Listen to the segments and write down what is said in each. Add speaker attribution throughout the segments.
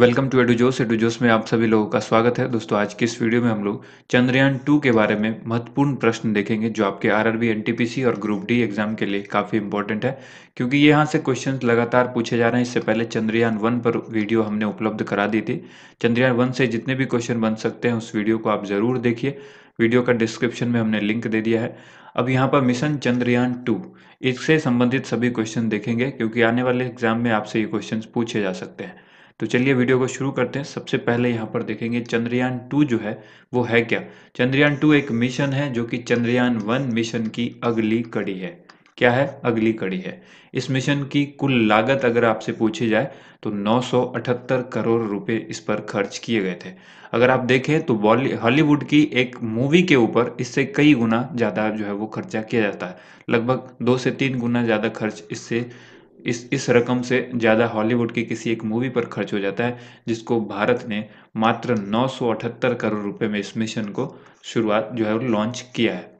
Speaker 1: welcome to एडुजोस एडुजोस में आप सभी लोगों का स्वागत है दोस्तों आज की इस वीडियो में हम लोग चंद्रयान टू के बारे में महत्वपूर्ण प्रश्न देखेंगे जो आपके आरआरबी एनटीपीसी और ग्रुप डी एग्जाम के लिए काफ़ी इंपॉर्टेंट है क्योंकि यहाँ से क्वेश्चन लगातार पूछे जा रहे हैं इससे पहले चंद्रयान वन पर वीडियो हमने उपलब्ध करा दी थी चंद्रयान वन से जितने भी क्वेश्चन बन सकते हैं उस वीडियो को आप ज़रूर देखिए वीडियो का डिस्क्रिप्शन में हमने लिंक दे दिया है अब यहाँ पर मिशन चंद्रयान टू इससे संबंधित सभी क्वेश्चन देखेंगे क्योंकि आने वाले एग्जाम में आपसे ये क्वेश्चन पूछे जा सकते हैं तो चलिए वीडियो को शुरू करते हैं सबसे पहले यहाँ पर देखेंगे चंद्रयान टू जो है वो है क्या चंद्रयान टू एक मिशन है जो कि चंद्रयान वन मिशन की अगली कड़ी है क्या है अगली कड़ी है इस मिशन की कुल लागत अगर आपसे पूछी जाए तो 978 करोड़ रुपए इस पर खर्च किए गए थे अगर आप देखें तो हॉलीवुड की एक मूवी के ऊपर इससे कई गुना ज़्यादा जो है वो खर्चा किया जाता है लगभग दो से तीन गुना ज़्यादा खर्च इससे इस इस रकम से ज़्यादा हॉलीवुड की किसी एक मूवी पर खर्च हो जाता है जिसको भारत ने मात्र 978 करोड़ रुपए में इस मिशन को शुरुआत जो है लॉन्च किया है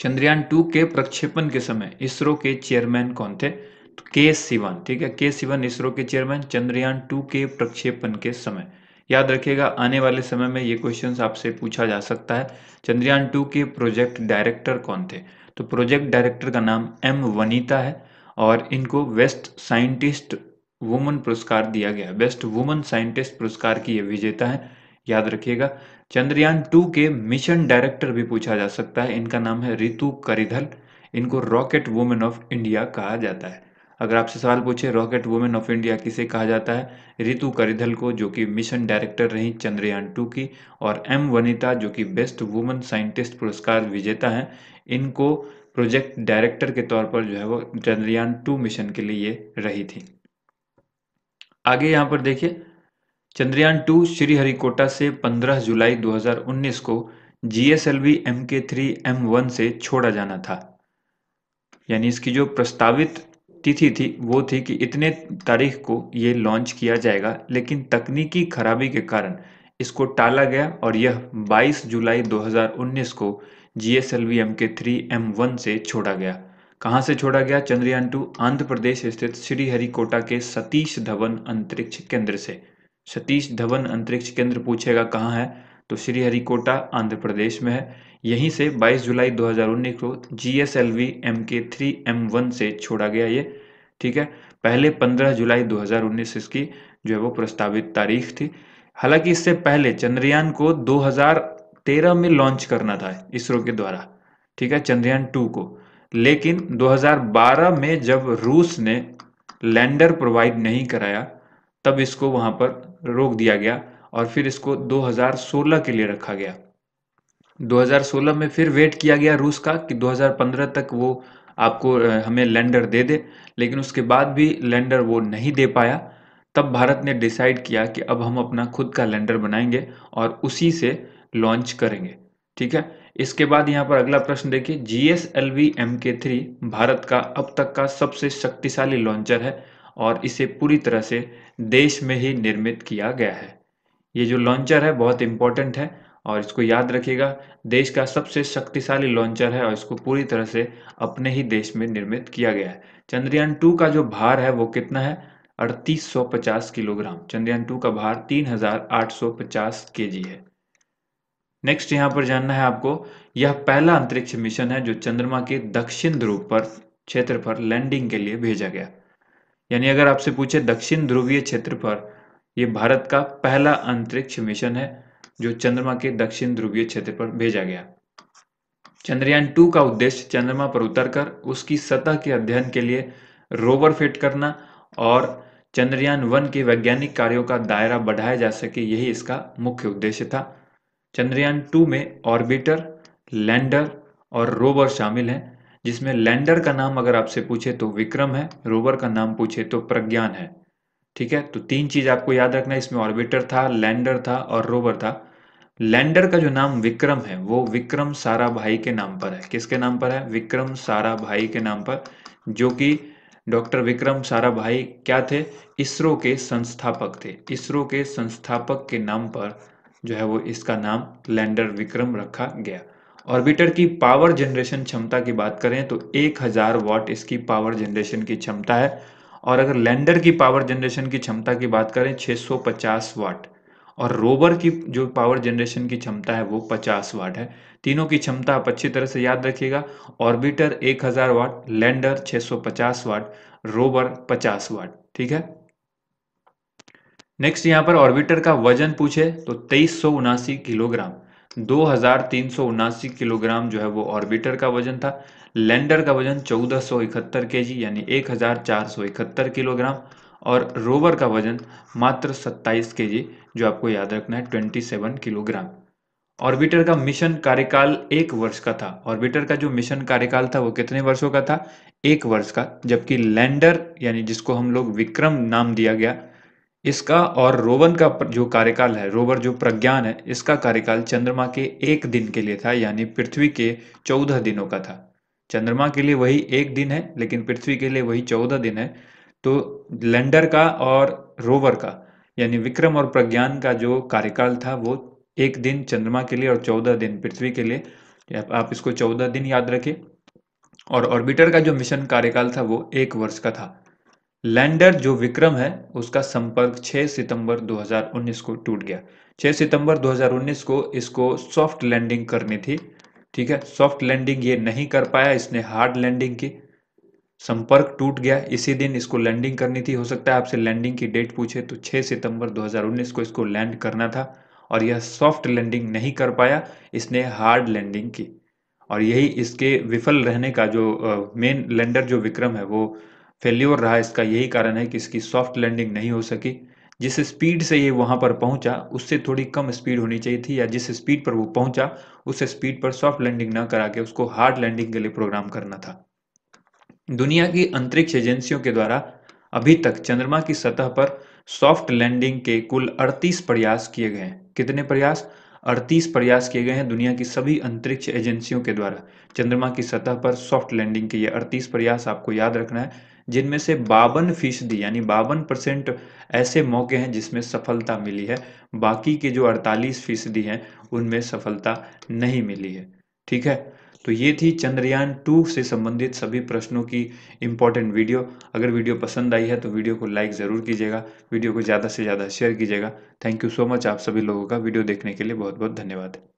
Speaker 1: चंद्रयान टू के प्रक्षेपण के समय इसरो के चेयरमैन कौन थे तो के सिवन ठीक है के सिवन इसरो के चेयरमैन चंद्रयान टू के प्रक्षेपण के समय याद रखिएगा आने वाले समय में ये क्वेश्चन आपसे पूछा जा सकता है चंद्रयान टू के प्रोजेक्ट डायरेक्टर कौन थे तो प्रोजेक्ट डायरेक्टर का नाम एम वनीता है और इनको वेस्ट साइंटिस्ट वुमन पुरस्कार दिया गया बेस्ट वुमन साइंटिस्ट पुरस्कार की ये विजेता है याद रखिएगा चंद्रयान टू के मिशन डायरेक्टर भी पूछा जा सकता है इनका नाम है रितु करिधल इनको रॉकेट वुमेन ऑफ इंडिया कहा जाता है अगर आपसे सवाल पूछे रॉकेट वुमेन ऑफ इंडिया किसे कहा जाता है रितु करिधल को जो कि मिशन डायरेक्टर रही चंद्रयान टू की और एम वनिता जो कि बेस्ट वुमेन साइंटिस्ट पुरस्कार विजेता हैं इनको प्रोजेक्ट डायरेक्टर के तौर पर जो है वो चंद्रयान टू मिशन के लिए रही थी आगे यहाँ पर देखिए चंद्रयान टू श्रीहरिकोटा से 15 जुलाई 2019 को G S L V M K three M one से छोड़ा जाना था यानी इसकी जो प्रस्तावित तिथि थी वो थी कि इतने तारीख को ये लॉन्च किया जाएगा लेकिन तकनीकी खराबी के कारण इसको टाला गया और यह 22 जुलाई 2019 को G S L V M K three M one से छोड़ा गया कहाँ से छोड़ा गया चंद्रयान टू आंध्र प्रदेश स्थित श्रीहरिकोटा के सतीश धवन अंतरिक्ष केंद्र से सतीश धवन अंतरिक्ष केंद्र पूछेगा कहाँ है तो श्रीहरिकोटा आंध्र प्रदेश में है यहीं से 22 जुलाई 2019 को G S L V M K three M one से छोड़ा गया ये ठीक है पहले 15 जुलाई 2019 इसकी जो है वो प्रस्तावित तारीख थी हालांकि इससे पहले चंद्रयान को 2013 में लॉन्च करना था इसरो के द्वारा ठीक है चंद्रयान टू को लेकिन 2012 में जब रूस ने लैंडर प्रोवाइड नहीं कराया तब इसको वहाँ पर रोक दिया गया और फिर इसको 2016 के लिए रखा गया 2016 में फिर वेट किया गया रूस का कि 2015 तक वो आपको हमें लैंडर दे दे लेकिन उसके बाद भी लैंडर वो नहीं दे पाया तब भारत ने डिसाइड किया कि अब हम अपना खुद का लैंडर बनाएंगे और उसी से लॉन्च करेंगे ठीक है इसके बाद यहाँ पर अगला प्रश्न देखिए G S L V M K three Bharat का अब तक का सबसे शक्तिशाली लॉन्चर है और इसे पूरी तरह से देश में ही निर्मित किया गया है ये जो लॉन्चर है बहुत इंपॉर्टेंट है और इसको याद रखिएगा देश का सबसे शक्तिशाली लॉन्चर है और इसको पूरी तरह से अपने ही देश में निर्मित किया गया है चंद्रयान टू का जो भार है वो कितना है अड़तीस किलोग्राम चंद्रयान टू का भार के जी है नेक्स्ट यहाँ पर जानना है आपको यह पहला अंतरिक्ष मिशन है जो चंद्रमा के दक्षिण ध्रुव पर क्षेत्र पर लैंडिंग के लिए भेजा गया यानी अगर आपसे पूछे दक्षिण ध्रुवीय क्षेत्र पर यह भारत का पहला अंतरिक्ष मिशन है जो चंद्रमा के दक्षिण ध्रुवीय क्षेत्र पर भेजा गया चंद्रयान टू का उद्देश्य चंद्रमा पर उतरकर उसकी सतह के अध्ययन के लिए रोवर फिट करना और चंद्रयान वन के वैज्ञानिक कार्यों का दायरा बढ़ाया जा सके यही इसका मुख्य उद्देश्य था चंद्रयान टू में ऑर्बिटर लैंडर और रोवर शामिल हैं जिसमें लैंडर का नाम अगर आपसे पूछे तो विक्रम है रोवर का नाम पूछे तो प्रज्ञान है ठीक है तो तीन चीज़ आपको याद रखना इसमें ऑर्बिटर था लैंडर था और रोवर था लैंडर का जो नाम विक्रम है वो विक्रम सारा भाई के नाम पर है किसके नाम पर है विक्रम सारा भाई के नाम पर जो कि डॉक्टर विक्रम सारा भाई क्या थे इसरो के संस्थापक थे इसरो के संस्थापक के नाम पर जो है वो इसका नाम लैंडर विक्रम रखा गया ऑर्बिटर की पावर जनरेशन क्षमता की बात करें तो 1000 वॉट इसकी पावर जनरेशन की क्षमता है और अगर लैंडर की पावर जनरेशन की क्षमता की बात करें 650 वाट और रोवर की जो पावर जनरेशन की क्षमता है वो 50 वाट है तीनों की क्षमता आप अच्छी तरह से याद रखिएगा orbiter 1000 watt lander 650 watt rover 50 watt ठीक है नेक्स्ट यहाँ पर ऑर्बिटर का वजन पूछे तो तेईस किलोग्राम दो हजार तीन सौ उनासी किलोग्राम जो है वो ऑर्बिटर का वजन था लैंडर का वजन चौदह सौ इकहत्तर के जी यानी एक हजार चार सौ इकहत्तर किलोग्राम और रोवर का वजन मात्र 27 के जी जो आपको याद रखना है ट्वेंटी सेवन किलोग्राम ऑर्बिटर का मिशन कार्यकाल एक वर्ष का था ऑर्बिटर का जो मिशन कार्यकाल था वो कितने वर्षों का था एक वर्ष का जबकि लैंडर यानी जिसको हम लोग विक्रम नाम दिया गया इसका और रोवन का जो कार्यकाल है रोवर जो प्रज्ञान है इसका कार्यकाल चंद्रमा के एक दिन के लिए था यानी पृथ्वी के चौदह दिनों का था चंद्रमा के लिए वही एक दिन है लेकिन पृथ्वी के लिए वही चौदह दिन है तो लैंडर का और रोवर का यानी विक्रम और प्रज्ञान का जो कार्यकाल था वो एक दिन चंद्रमा के लिए और चौदह दिन पृथ्वी के लिए आप इसको चौदह दिन याद रखें और ऑर्बिटर का जो मिशन कार्यकाल था वो एक वर्ष का था लैंडर जो विक्रम है उसका संपर्क 6 सितंबर 2019 को टूट गया 6 सितंबर 2019 को इसको सॉफ्ट लैंडिंग करनी थी ठीक है सॉफ्ट लैंडिंग ये नहीं कर पाया इसने हार्ड लैंडिंग की संपर्क टूट गया इसी दिन इसको लैंडिंग करनी थी हो सकता है आपसे लैंडिंग की डेट पूछे तो 6 सितंबर 2019 को इसको लैंड करना था और यह सॉफ्ट लैंडिंग नहीं कर पाया इसने हार्ड लैंडिंग की और यही इसके विफल रहने का जो मेन लैंडर जो विक्रम है वो फेल्योर रहा इसका यही कारण है कि इसकी सॉफ्ट लैंडिंग नहीं हो सकी जिस स्पीड से ये वहाँ पर पहुँचा उससे थोड़ी कम स्पीड होनी चाहिए थी या जिस स्पीड पर वो पहुँचा उस स्पीड पर सॉफ्ट लैंडिंग ना करा के उसको हार्ड लैंडिंग के लिए प्रोग्राम करना था दुनिया की अंतरिक्ष एजेंसियों के द्वारा अभी तक चंद्रमा की सतह पर सॉफ्ट लैंडिंग के कुल 38 प्रयास किए गए हैं कितने प्रयास 38 प्रयास किए गए हैं दुनिया की सभी अंतरिक्ष एजेंसियों के द्वारा चंद्रमा की सतह पर सॉफ्ट लैंडिंग के ये 38 प्रयास आपको याद रखना है जिनमें से बावन फीसदी यानी बावन परसेंट ऐसे मौके हैं जिसमें सफलता मिली है बाकी के जो 48 फीसदी हैं उनमें सफलता नहीं मिली है ठीक है तो ये थी चंद्रयान टू से संबंधित सभी प्रश्नों की इम्पोर्टेंट वीडियो अगर वीडियो पसंद आई है तो वीडियो को लाइक ज़रूर कीजिएगा वीडियो को ज़्यादा से ज़्यादा शेयर कीजिएगा थैंक यू सो मच आप सभी लोगों का वीडियो देखने के लिए बहुत बहुत धन्यवाद